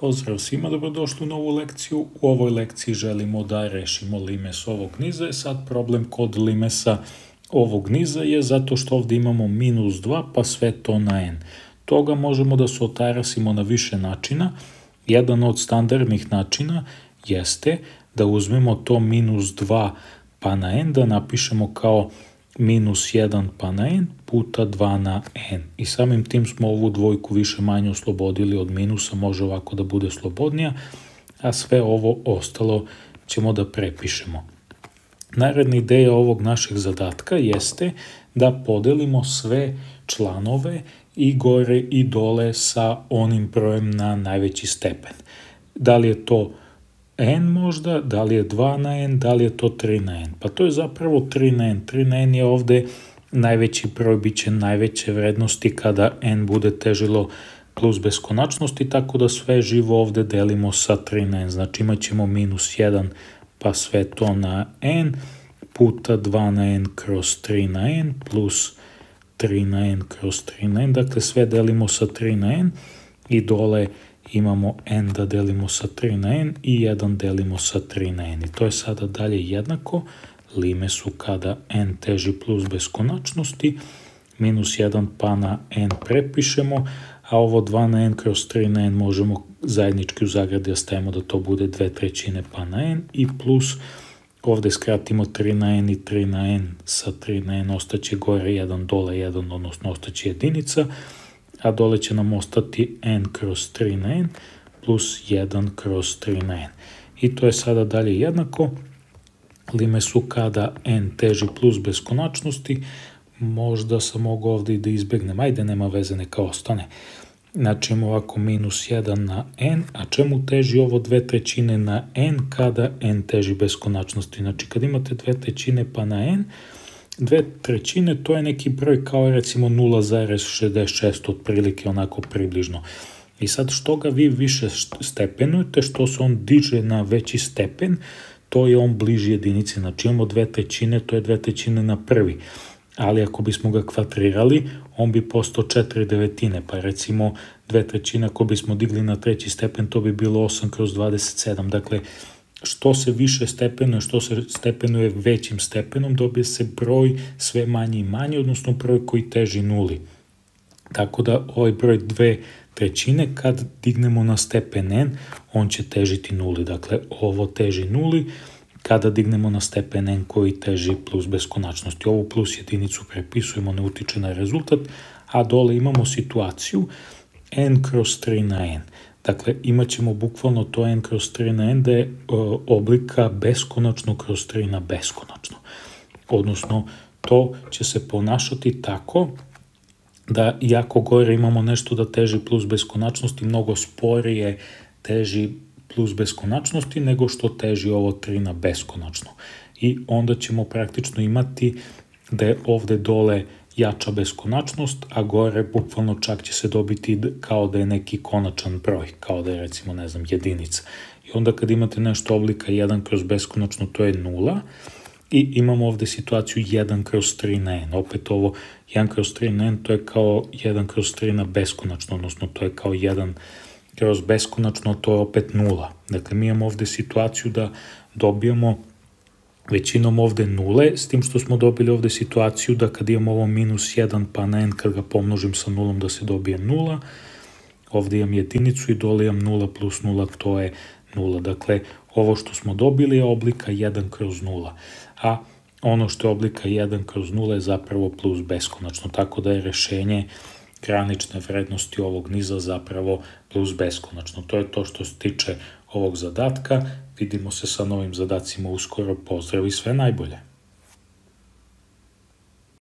Pozdrav svima, dobrodošli u novu lekciju. U ovoj lekciji želimo da rešimo limes ovog niza. E sad problem kod limesa ovog niza je zato što ovde imamo minus 2 pa sve to na n. Toga možemo da se otarasimo na više načina. Jedan od standardnih načina jeste da uzmemo to minus 2 pa na n da napišemo kao minus 1 pa na n puta 2 na n. I samim tim smo ovu dvojku više manje oslobodili od minusa, može ovako da bude slobodnija, a sve ovo ostalo ćemo da prepišemo. Naredna ideja ovog našeg zadatka jeste da podelimo sve članove i gore i dole sa onim brojem na najveći stepen. Da li je to n možda, da li je 2 na n, da li je to 3 na n. Pa to je zapravo 3 na n. 3 na n je ovde najveći broj će najveće vrednosti kada n bude težilo plus beskonačnosti, tako da sve živo ovde delimo sa 3 na n. Znači imat ćemo minus 1 pa sve to na n puta 2 na n kroz 3 na n plus 3 na n kroz 3 na n. Dakle sve delimo sa 3 na n i dole imamo n da delimo sa 3 na n i 1 delimo sa 3 na n. I to je sada dalje jednako, lime su kada n teži plus beskonačnosti, minus 1 pa na n prepišemo, a ovo 2 na n kroz 3 na n možemo zajednički u zagradi ostavimo da, da to bude 2 trećine pa na n i plus ovde skratimo 3 na n i 3 na n sa 3 na n ostaće gore 1 dole 1, odnosno ostaće jedinica, a dole će nam ostati n kroz 3 na n plus 1 kroz 3 na n. I to je sada dalje jednako. Lime su kada n teži plus beskonačnosti, možda sam mogao ovde i da izbegnem, ajde nema veze neka ostane. Znači imamo ovako minus 1 na n, a čemu teži ovo dve trećine na n kada n teži beskonačnosti? Znači kad imate dve trećine pa na n, dve trećine, to je neki broj kao recimo 0,66 otprilike onako približno. I sad što ga vi više stepenujete, što se on diže na veći stepen, to je on bliži jedinici. Znači imamo dve trećine, to je dve trećine na prvi. Ali ako bismo ga kvatrirali, on bi postao četiri devetine, pa recimo dve trećine ako bismo digli na treći stepen, to bi bilo 8 kroz 27. Dakle, što se više stepeno, što se stepenuje većim stepenom, dobije se broj sve manji i manji, odnosno broj koji teži nuli. Tako da ovaj broj 2 trećine, kad dignemo na stepen n, on će težiti nuli. Dakle, ovo teži nuli, kada dignemo na stepen n koji teži plus beskonačnosti. Ovo plus jedinicu prepisujemo, ne utiče na rezultat, a dole imamo situaciju n kroz 3 na n. Dakle, imat ćemo bukvalno to n kroz 3 na n da je e, oblika beskonačno kroz 3 na beskonačno. Odnosno, to će se ponašati tako da jako gore imamo nešto da teži plus beskonačnosti, mnogo sporije teži plus beskonačnosti nego što teži ovo 3 na beskonačno. I onda ćemo praktično imati da je ovde dole jača beskonačnost, a gore bukvalno čak će se dobiti kao da je neki konačan broj, kao da je recimo, ne znam, jedinica. I onda kad imate nešto oblika 1 kroz beskonačno, to je 0, i imamo ovde situaciju 1 kroz 3 na n. Opet ovo 1 kroz 3 na n, to je kao 1 kroz 3 na beskonačno, odnosno to je kao 1 kroz beskonačno, to je opet 0. Dakle, mi imamo ovde situaciju da dobijamo većinom ovde nule, s tim što smo dobili ovde situaciju da kad imam ovo minus 1 pa na n kad ga pomnožim sa nulom da se dobije nula, ovde imam jedinicu i dole imam 0 plus 0, to je 0. Dakle, ovo što smo dobili je oblika 1 kroz 0, a ono što je oblika 1 kroz 0 je zapravo plus beskonačno, tako da je rešenje granične vrednosti ovog niza zapravo plus beskonačno. To je to što se tiče ovog zadatka. Vidimo se sa novim zadacima uskoro. Pozdrav i sve najbolje!